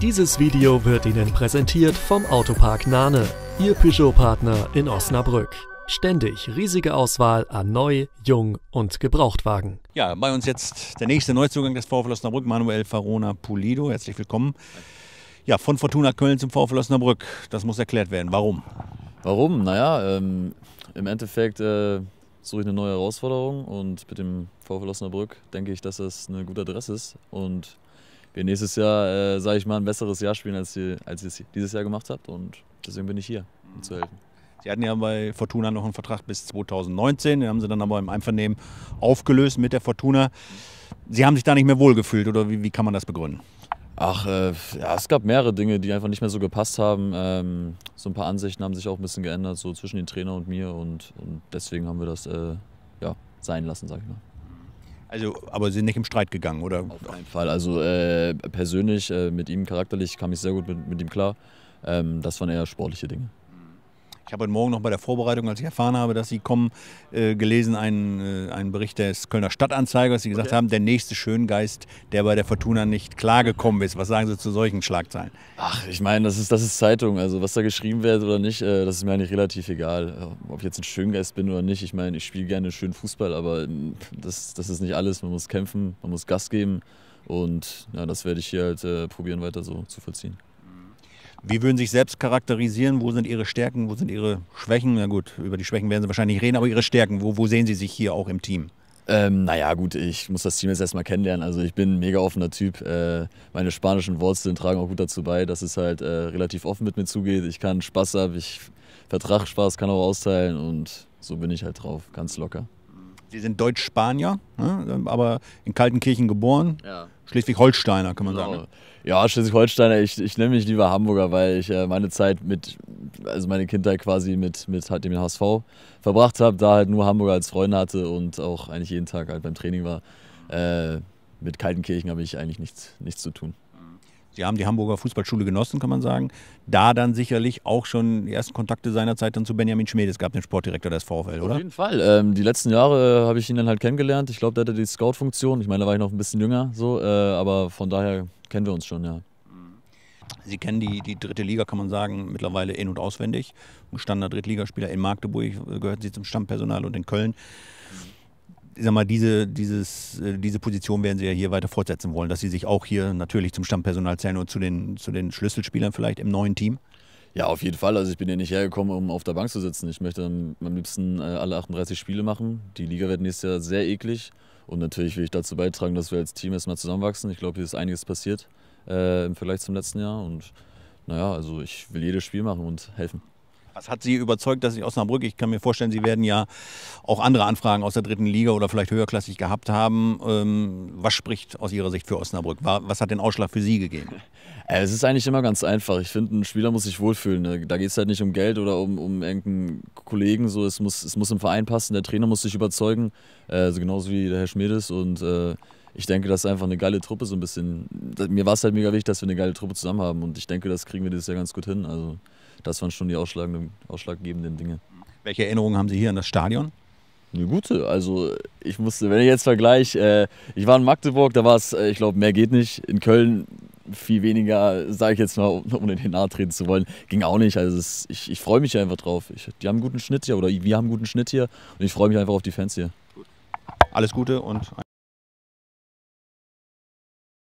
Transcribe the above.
Dieses Video wird Ihnen präsentiert vom Autopark Nane, Ihr Peugeot-Partner in Osnabrück. Ständig riesige Auswahl an Neu-, Jung- und Gebrauchtwagen. Ja, bei uns jetzt der nächste Neuzugang des VfL Osnabrück, Manuel Farona Pulido. Herzlich willkommen. Ja, von Fortuna Köln zum VfL Osnabrück. Das muss erklärt werden. Warum? Warum? Naja, ähm, im Endeffekt äh, suche ich eine neue Herausforderung und mit dem VfL Osnabrück denke ich, dass das eine gute Adresse ist und wir nächstes Jahr, äh, sage ich mal, ein besseres Jahr spielen, als ihr, als es dieses Jahr gemacht habt. Und deswegen bin ich hier, um zu helfen. Sie hatten ja bei Fortuna noch einen Vertrag bis 2019, den haben Sie dann aber im Einvernehmen aufgelöst mit der Fortuna. Sie haben sich da nicht mehr wohlgefühlt oder wie, wie kann man das begründen? Ach, äh, ja, es gab mehrere Dinge, die einfach nicht mehr so gepasst haben. Ähm, so ein paar Ansichten haben sich auch ein bisschen geändert, so zwischen den Trainer und mir. Und, und deswegen haben wir das äh, ja, sein lassen, sag ich mal. Also, aber sind nicht im Streit gegangen, oder? Auf keinen Fall. Also äh, persönlich, äh, mit ihm charakterlich kam ich sehr gut mit, mit ihm klar. Ähm, das waren eher sportliche Dinge. Ich habe heute Morgen noch bei der Vorbereitung, als ich erfahren habe, dass Sie kommen, äh, gelesen einen, äh, einen Bericht des Kölner Stadtanzeigers, dass Sie gesagt okay. haben, der nächste Schöngeist, der bei der Fortuna nicht klargekommen ist. Was sagen Sie zu solchen Schlagzeilen? Ach, ich meine, das ist, das ist Zeitung. Also was da geschrieben wird oder nicht, äh, das ist mir eigentlich relativ egal. Äh, ob ich jetzt ein Schöngeist bin oder nicht. Ich meine, ich spiele gerne schön Fußball, aber das, das ist nicht alles. Man muss kämpfen, man muss Gas geben. Und ja, das werde ich hier halt äh, probieren, weiter so zu vollziehen. Wie würden Sie sich selbst charakterisieren? Wo sind Ihre Stärken? Wo sind Ihre Schwächen? Na gut, über die Schwächen werden Sie wahrscheinlich reden, aber Ihre Stärken, wo, wo sehen Sie sich hier auch im Team? Ähm, naja, gut, ich muss das Team jetzt erstmal kennenlernen. Also ich bin ein mega offener Typ. Äh, meine spanischen Wurzeln tragen auch gut dazu bei, dass es halt äh, relativ offen mit mir zugeht. Ich kann Spaß haben, ich vertrage Spaß, kann auch austeilen und so bin ich halt drauf, ganz locker. Sie sind Deutsch-Spanier, ne? aber in Kaltenkirchen geboren. Ja. Schleswig-Holsteiner, kann man genau. sagen. Ja, Schleswig-Holsteiner, ich, ich nenne mich lieber Hamburger, weil ich äh, meine Zeit mit, also meine Kindheit quasi mit, mit halt dem HSV verbracht habe, da halt nur Hamburger als Freunde hatte und auch eigentlich jeden Tag halt beim Training war. Äh, mit Kaltenkirchen habe ich eigentlich nichts, nichts zu tun. Sie haben die Hamburger Fußballschule genossen, kann man sagen. Da dann sicherlich auch schon die ersten Kontakte seinerzeit dann zu Benjamin Schmedes gab, den Sportdirektor des VfL, oder? Auf jeden Fall. Ähm, die letzten Jahre äh, habe ich ihn dann halt kennengelernt. Ich glaube, der hatte die Scout-Funktion. Ich meine, da war ich noch ein bisschen jünger, so, äh, aber von daher kennen wir uns schon, ja. Sie kennen die, die dritte Liga, kann man sagen, mittlerweile in- und auswendig. Ein Standard-Drittligaspieler in Magdeburg gehört sie zum Stammpersonal und in Köln ich sag mal, diese, dieses, äh, diese Position werden sie ja hier weiter fortsetzen wollen, dass sie sich auch hier natürlich zum Stammpersonal zählen und zu den, zu den Schlüsselspielern vielleicht im neuen Team? Ja, auf jeden Fall. Also ich bin hier nicht hergekommen, um auf der Bank zu sitzen. Ich möchte am liebsten äh, alle 38 Spiele machen. Die Liga wird nächstes Jahr sehr eklig. Und natürlich will ich dazu beitragen, dass wir als Team erstmal zusammenwachsen. Ich glaube, hier ist einiges passiert äh, im Vergleich zum letzten Jahr. Und naja, also ich will jedes Spiel machen und helfen. Was hat Sie überzeugt, dass Sie Osnabrück, ich kann mir vorstellen, Sie werden ja auch andere Anfragen aus der dritten Liga oder vielleicht höherklassig gehabt haben. Ähm, was spricht aus Ihrer Sicht für Osnabrück? Was hat den Ausschlag für Sie gegeben? Äh, es ist eigentlich immer ganz einfach. Ich finde, ein Spieler muss sich wohlfühlen. Ne? Da geht es halt nicht um Geld oder um, um irgendeinen Kollegen. So. Es, muss, es muss im Verein passen, der Trainer muss sich überzeugen. Also genauso wie der Herr Schmiedes und äh, ich denke, das ist einfach eine geile Truppe, so ein bisschen. Mir war es halt mega wichtig, dass wir eine geile Truppe zusammen haben und ich denke, das kriegen wir dieses Jahr ganz gut hin. Also, das waren schon die ausschlaggebenden, ausschlaggebenden Dinge. Welche Erinnerungen haben Sie hier an das Stadion? Eine gute. Also ich musste, wenn ich jetzt vergleiche, äh, ich war in Magdeburg, da war es, äh, ich glaube, mehr geht nicht. In Köln viel weniger, sage ich jetzt mal, ohne den nahe treten zu wollen, ging auch nicht. Also ist, ich, ich freue mich einfach drauf. Ich, die haben einen guten Schnitt hier oder wir haben einen guten Schnitt hier und ich freue mich einfach auf die Fans hier. Alles Gute und